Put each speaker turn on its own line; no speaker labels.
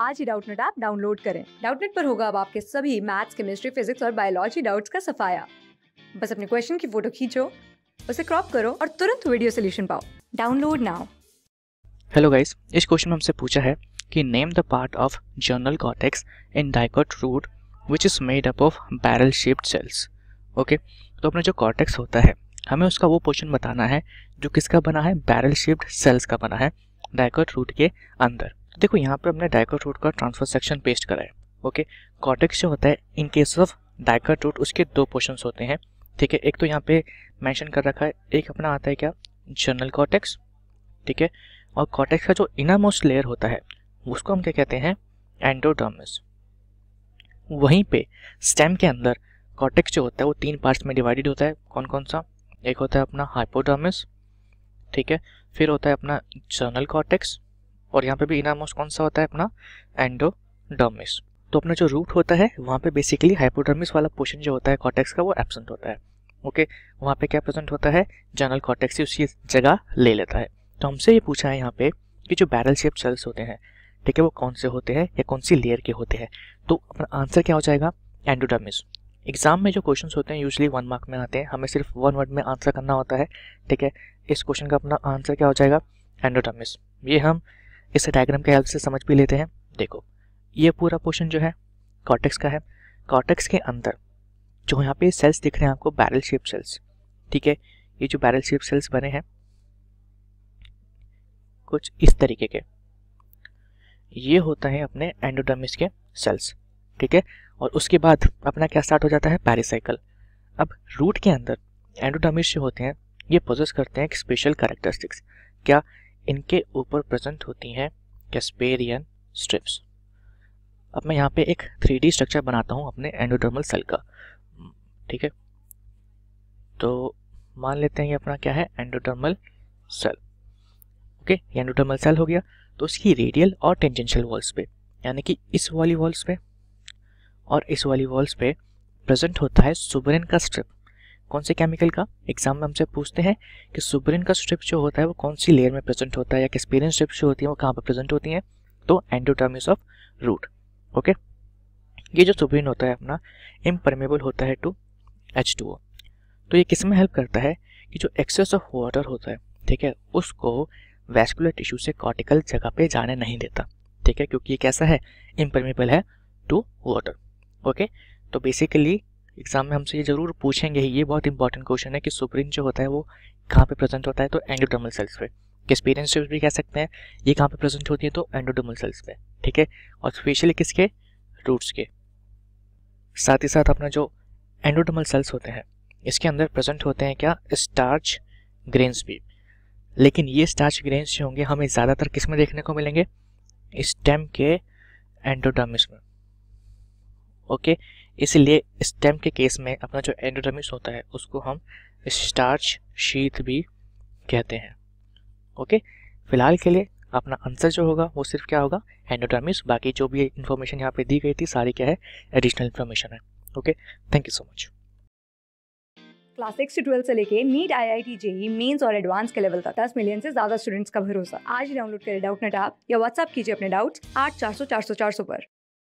आज ही Doubtnut app download करें डाउटनेट पर होगा अब आपके सभी मैथ्स केमिस्ट्री फिजिक्स और बायोलॉजी डाउट्स का सफाया बस अपने क्वेश्चन की फोटो खींचो उसे क्रॉप करो और तुरंत वीडियो सोल्यूशन पाओ डाउनलोड नाउ हेलो गाइस इस क्वेश्चन में हमसे पूछा है कि name the part of general cortex in dicot root which is made up of barrel shaped cells okay तो अपना जो कॉटेक्स होता है हमें उसका वो पोर्शन बताना है जो किसका बना है बैरल शेप्ड सेल्स का बना है डाइकॉट रूट के अंदर देखो यहाँ पर हमने डाइकर रूट का ट्रांसफर सेक्शन पेस्ट करा है ओके कॉटेक्स जो होता है in case of dicot root उसके दो पोर्शन होते हैं ठीक है एक तो यहाँ पे मैंशन कर रखा है एक अपना आता है क्या जनरल कॉटेक्स ठीक है और कॉटेक्स का जो इनर मोस्ट लेयर होता है उसको हम क्या कहते हैं एंडोडर्मिस वहीं पे स्टेम के अंदर कॉटेक्स जो होता है वो तीन पार्ट्स में डिवाइडेड होता है कौन कौन सा एक होता है अपना हाइपोडर्मिस ठीक है फिर होता है अपना जर्नल कॉटेक्स और यहाँ पे भी इनामोस कौन सा होता है अपना एंडोडर्मिस तो अपना जो रूट होता है वहाँ पे बेसिकली हाइपोडर्मिस वाला पोर्शन जो होता है कॉटेक्स का वो एबसेंट होता है ओके वहाँ पे क्या प्रेजेंट होता है जनरल कॉटेक्स ही उसकी जगह ले लेता है तो हमसे ये पूछा है यहाँ पे कि जो बैरल शेप सेल्स होते हैं ठीक है वो कौन से होते हैं या कौन सी लेयर के होते हैं तो अपना आंसर क्या हो जाएगा एंडोडर्मिस एग्जाम में जो क्वेश्चंस होते हैं यूजली वन मार्क में आते हैं हमें सिर्फ वन वर्ड में आंसर करना होता है ठीक है इस क्वेश्चन का अपना आंसर क्या हो जाएगा एंडोडर्मिस ये हम इसे डायग्राम के हेल्प से समझ भी लेते हैं देखो ये पूरा पोर्शन जो है कॉटेक्स का है कॉटेक्स के अंदर जो यहाँ पे सेल्स दिख रहे हैं आपको बैरल शेप सेल्स ठीक है ये जो बैरल शेप सेल्स बने हैं कुछ इस तरीके के ये होता है अपने एंडोडर्मिस के सेल्स ठीक है और उसके बाद अपना क्या स्टार्ट हो जाता है पैरिसाइकल अब रूट के अंदर एंडोडर्मिस जो होते हैं ये पोजेस करते हैं एक स्पेशल करेक्टरिस्टिक्स क्या इनके ऊपर प्रेजेंट होती हैं कैस्पेरियन स्ट्रिप्स अब मैं यहाँ पे एक थ्री स्ट्रक्चर बनाता हूँ अपने एंडोडर्मल सेल का ठीक है तो मान लेते हैं ये अपना क्या है एंडोडर्मल सेल ओके ये एंडोडर्मल सेल हो गया तो उसकी रेडियल और टेंजेंशियल वॉल्स पे यानी कि इस वाली वॉल्स पे और इस वाली वॉल्स पे प्रेजेंट होता है सुबरन का स्ट्रिप कौन से केमिकल का एग्जाम में हमसे पूछते हैं कि सुब्रिन का स्ट्रिप जो होता है वो कौन सी लेयर में प्रेजेंट होता है या किस्पेरियन स्ट्रिप जो होती है वो कहाँ पर प्रेजेंट होती है तो एंडोटर्मिस ऑफ रूट ओके ये जो सुब्रिन होता है अपना इम्परमेबल होता है टू एच टू ओ तो ये किस में हेल्प करता है कि जो एक्सेस ऑफ वाटर होता है ठीक है उसको वेस्कुलर टिश्यू से कॉर्टिकल जगह पे जाने नहीं देता ठीक है क्योंकि ये कैसा है इम्परमेबल है टू वाटर ओके तो बेसिकली एग्जाम में हमसे ये जरूर पूछेंगे ही ये बहुत इंपॉर्टेंट क्वेश्चन है कि सुप्रीन जो होता है वो कहाँ पे प्रेजेंट होता है तो एंडोडर्मल सेल्स पे एक्सपीरियंस भी कह सकते हैं ये कहाँ पे प्रेजेंट होती है तो एंडोडर्मल सेल्स पे ठीक है और स्पेशली किसके रूट्स के साथ ही साथ अपना जो एंडोडर्मल सेल्स होते हैं इसके अंदर प्रेजेंट होते हैं क्या स्टार्च ग्रेन्स भी लेकिन ये स्टार्च ग्रेन्स जो होंगे हमें ज़्यादातर किस में देखने को मिलेंगे स्टेम के एंडोडर्मिस में ओके इसलिए स्टेम के केस में अपना जो एंडोडर्मिस होता है उसको हम स्टार्च शीत भी कहते हैं ओके फिलहाल के लिए अपना आंसर जो होगा वो सिर्फ क्या होगा एंडोडर्मिस बाकी जो भी इन्फॉर्मेशन यहाँ पे दी गई थी सारी क्या है एडिशनल इन्फॉर्मेशन है okay thank you so much class six से ट्वेल्थ से लेके NEET I I T JEE mains और एडवांस के लेवल तक दस मिलियन से ज्यादा स्टूडेंट्स का भरोसा आज डाउनलोड करें डाउट नेट ऐप या व्हाट्सअप कीजिए अपने डाउट्स आठ चार सौ चार सौ चार सौ पर